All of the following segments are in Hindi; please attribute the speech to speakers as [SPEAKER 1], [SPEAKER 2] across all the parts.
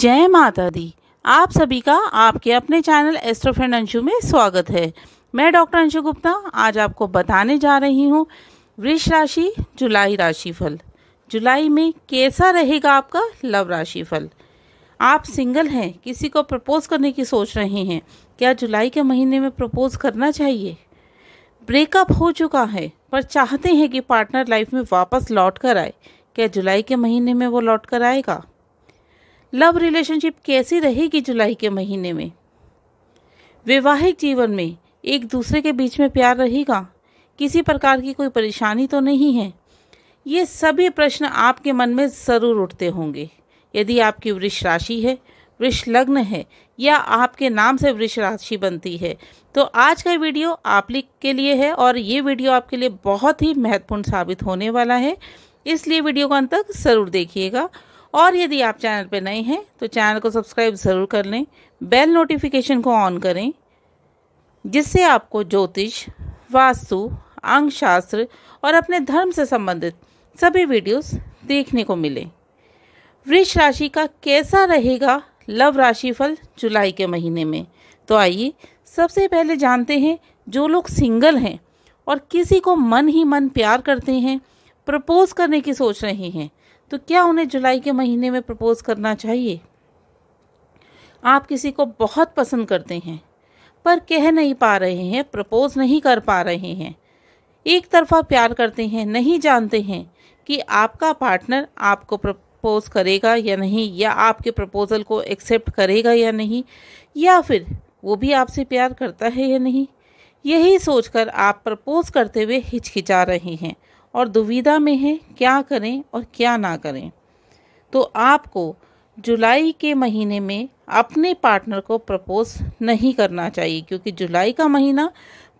[SPEAKER 1] जय माता दी आप सभी का आपके अपने चैनल एस्ट्रोफ्रेंड अंशु में स्वागत है मैं डॉक्टर अंशु गुप्ता आज आपको बताने जा रही हूँ वृक्ष राशि जुलाई राशिफल जुलाई में कैसा रहेगा आपका लव राशिफल आप सिंगल हैं किसी को प्रपोज करने की सोच रहे हैं क्या जुलाई के महीने में प्रपोज करना चाहिए ब्रेकअप हो चुका है पर चाहते हैं कि पार्टनर लाइफ में वापस लौट कर आए क्या जुलाई के महीने में वो लौट कर आएगा लव रिलेशनशिप कैसी रहेगी जुलाई के महीने में वैवाहिक जीवन में एक दूसरे के बीच में प्यार रहेगा किसी प्रकार की कोई परेशानी तो नहीं है ये सभी प्रश्न आपके मन में ज़रूर उठते होंगे यदि आपकी वृक्ष राशि है वृक्ष लग्न है या आपके नाम से वृक्ष राशि बनती है तो आज का वीडियो आप के लिए है और ये वीडियो आपके लिए बहुत ही महत्वपूर्ण साबित होने वाला है इसलिए वीडियो को अंत तक ज़रूर देखिएगा और यदि आप चैनल पर नए हैं तो चैनल को सब्सक्राइब ज़रूर कर लें बेल नोटिफिकेशन को ऑन करें जिससे आपको ज्योतिष वास्तु अंग शास्त्र और अपने धर्म से संबंधित सभी वीडियोस देखने को मिले वृक्ष राशि का कैसा रहेगा लव राशि फल जुलाई के महीने में तो आइए सबसे पहले जानते हैं जो लोग सिंगल हैं और किसी को मन ही मन प्यार करते हैं प्रपोज करने की सोच रहे हैं तो क्या उन्हें जुलाई के महीने में प्रपोज़ करना चाहिए आप किसी को बहुत पसंद करते हैं पर कह नहीं पा रहे हैं प्रपोज़ नहीं कर पा रहे हैं एक तरफा प्यार करते हैं नहीं जानते हैं कि आपका पार्टनर आपको प्रपोज़ करेगा या नहीं या आपके प्रपोज़ल को एक्सेप्ट करेगा या नहीं या फिर वो भी आपसे प्यार करता है या नहीं यही सोचकर आप प्रपोज़ करते हुए हिचकिचा रहे हैं और दुविधा में हैं क्या करें और क्या ना करें तो आपको जुलाई के महीने में अपने पार्टनर को प्रपोज नहीं करना चाहिए क्योंकि जुलाई का महीना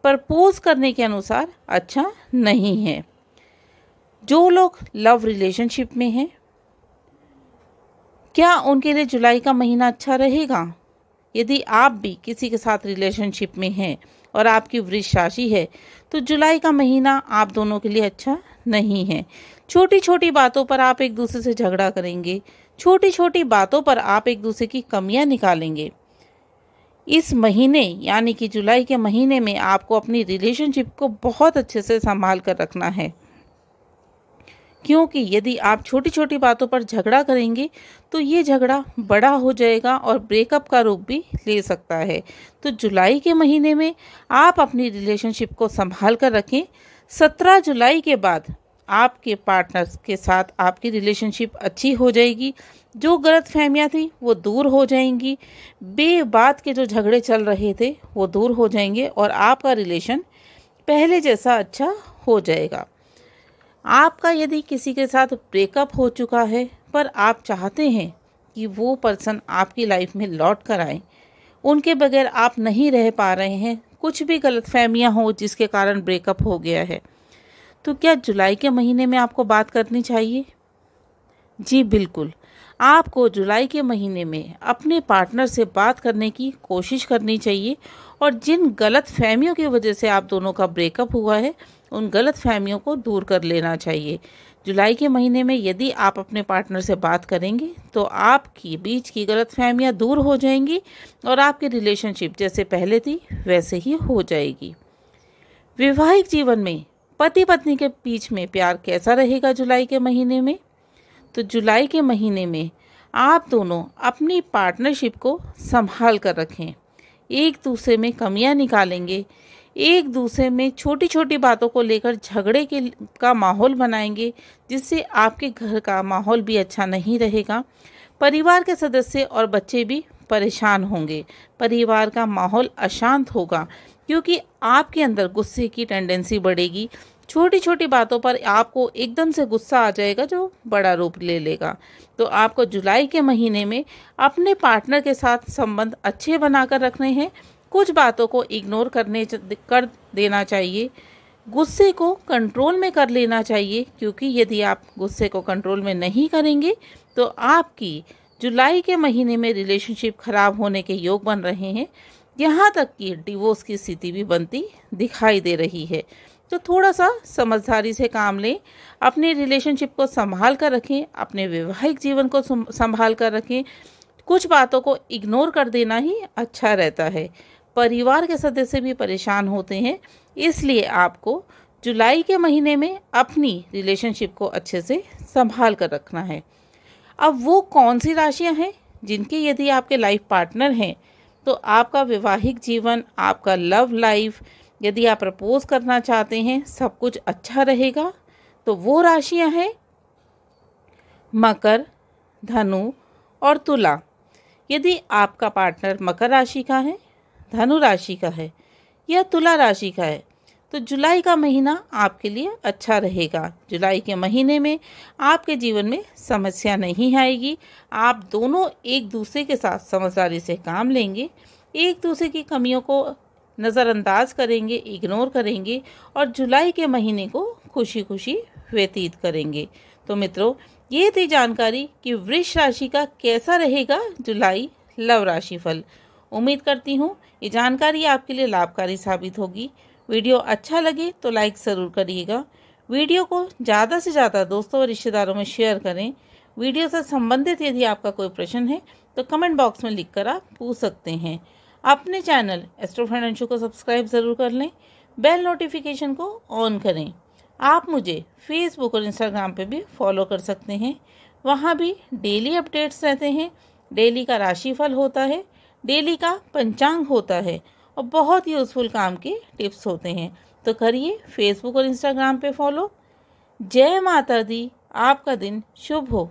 [SPEAKER 1] प्रपोज करने के अनुसार अच्छा नहीं है जो लोग लव रिलेशनशिप में हैं क्या उनके लिए जुलाई का महीना अच्छा रहेगा यदि आप भी किसी के साथ रिलेशनशिप में हैं और आपकी वृक्ष राशि है तो जुलाई का महीना आप दोनों के लिए अच्छा नहीं है छोटी छोटी बातों पर आप एक दूसरे से झगड़ा करेंगे छोटी छोटी बातों पर आप एक दूसरे की कमियां निकालेंगे इस महीने यानी कि जुलाई के महीने में आपको अपनी रिलेशनशिप को बहुत अच्छे से संभाल कर रखना है क्योंकि यदि आप छोटी छोटी बातों पर झगड़ा करेंगे तो ये झगड़ा बड़ा हो जाएगा और ब्रेकअप का रूप भी ले सकता है तो जुलाई के महीने में आप अपनी रिलेशनशिप को संभाल कर रखें सत्रह जुलाई के बाद आपके पार्टनर्स के साथ आपकी रिलेशनशिप अच्छी हो जाएगी जो गलत फहमियाँ थी वो दूर हो जाएंगी बेबात के जो झगड़े चल रहे थे वो दूर हो जाएंगे और आपका रिलेशन पहले जैसा अच्छा हो जाएगा आपका यदि किसी के साथ ब्रेकअप हो चुका है पर आप चाहते हैं कि वो पर्सन आपकी लाइफ में लौट कर आए उनके बगैर आप नहीं रह पा रहे हैं कुछ भी गलत फहमियाँ हों जिसके कारण ब्रेकअप हो गया है तो क्या जुलाई के महीने में आपको बात करनी चाहिए जी बिल्कुल आपको जुलाई के महीने में अपने पार्टनर से बात करने की कोशिश करनी चाहिए और जिन गलत फहमियों की वजह से आप दोनों का ब्रेकअप हुआ है उन गलत फहमियों को दूर कर लेना चाहिए जुलाई के महीने में यदि आप अपने पार्टनर से बात करेंगे तो आपकी बीच की गलत फहमियाँ दूर हो जाएंगी और आपकी रिलेशनशिप जैसे पहले थी वैसे ही हो जाएगी वैवाहिक जीवन में पति पत्नी के बीच में प्यार कैसा रहेगा जुलाई के महीने में तो जुलाई के महीने में आप दोनों अपनी पार्टनरशिप को संभाल कर रखें एक दूसरे में कमियां निकालेंगे एक दूसरे में छोटी छोटी बातों को लेकर झगड़े के का माहौल बनाएंगे जिससे आपके घर का माहौल भी अच्छा नहीं रहेगा परिवार के सदस्य और बच्चे भी परेशान होंगे परिवार का माहौल अशांत होगा क्योंकि आपके अंदर गुस्से की टेंडेंसी बढ़ेगी छोटी छोटी बातों पर आपको एकदम से गुस्सा आ जाएगा जो बड़ा रूप ले लेगा तो आपको जुलाई के महीने में अपने पार्टनर के साथ संबंध अच्छे बनाकर रखने हैं कुछ बातों को इग्नोर करने कर देना चाहिए गुस्से को कंट्रोल में कर लेना चाहिए क्योंकि यदि आप गुस्से को कंट्रोल में नहीं करेंगे तो आपकी जुलाई के महीने में रिलेशनशिप खराब होने के योग बन रहे हैं यहाँ तक कि डिवोर्स की स्थिति भी बनती दिखाई दे रही है तो थोड़ा सा समझदारी से काम लें अपने रिलेशनशिप को संभाल कर रखें अपने वैवाहिक जीवन को संभाल कर रखें कुछ बातों को इग्नोर कर देना ही अच्छा रहता है परिवार के सदस्य भी परेशान होते हैं इसलिए आपको जुलाई के महीने में अपनी रिलेशनशिप को अच्छे से संभाल कर रखना है अब वो कौन सी राशियां हैं जिनके यदि आपके लाइफ पार्टनर हैं तो आपका वैवाहिक जीवन आपका लव लाइफ यदि आप प्रपोज करना चाहते हैं सब कुछ अच्छा रहेगा तो वो राशियां हैं मकर धनु और तुला यदि आपका पार्टनर मकर राशि का है धनु राशि का है या तुला राशि का है तो जुलाई का महीना आपके लिए अच्छा रहेगा जुलाई के महीने में आपके जीवन में समस्या नहीं आएगी आप दोनों एक दूसरे के साथ समझदारी से काम लेंगे एक दूसरे की कमियों को नज़रअंदाज करेंगे इग्नोर करेंगे और जुलाई के महीने को खुशी खुशी व्यतीत करेंगे तो मित्रों ये थी जानकारी कि वृक्ष राशि का कैसा रहेगा जुलाई लव राशि फल उम्मीद करती हूँ ये जानकारी आपके लिए लाभकारी साबित होगी वीडियो अच्छा लगे तो लाइक ज़रूर करिएगा वीडियो को ज़्यादा से ज़्यादा दोस्तों और रिश्तेदारों में शेयर करें वीडियो से संबंधित यदि आपका कोई प्रश्न है तो कमेंट बॉक्स में लिख आप पूछ सकते हैं अपने चैनल एस्ट्रो फाइनेंशो को सब्सक्राइब ज़रूर कर लें बेल नोटिफिकेशन को ऑन करें आप मुझे फेसबुक और इंस्टाग्राम पे भी फॉलो कर सकते हैं वहाँ भी डेली अपडेट्स रहते हैं डेली का राशिफल होता है डेली का पंचांग होता है और बहुत यूज़फुल काम के टिप्स होते हैं तो करिए फेसबुक और इंस्टाग्राम पे फॉलो जय माता दी आपका दिन शुभ हो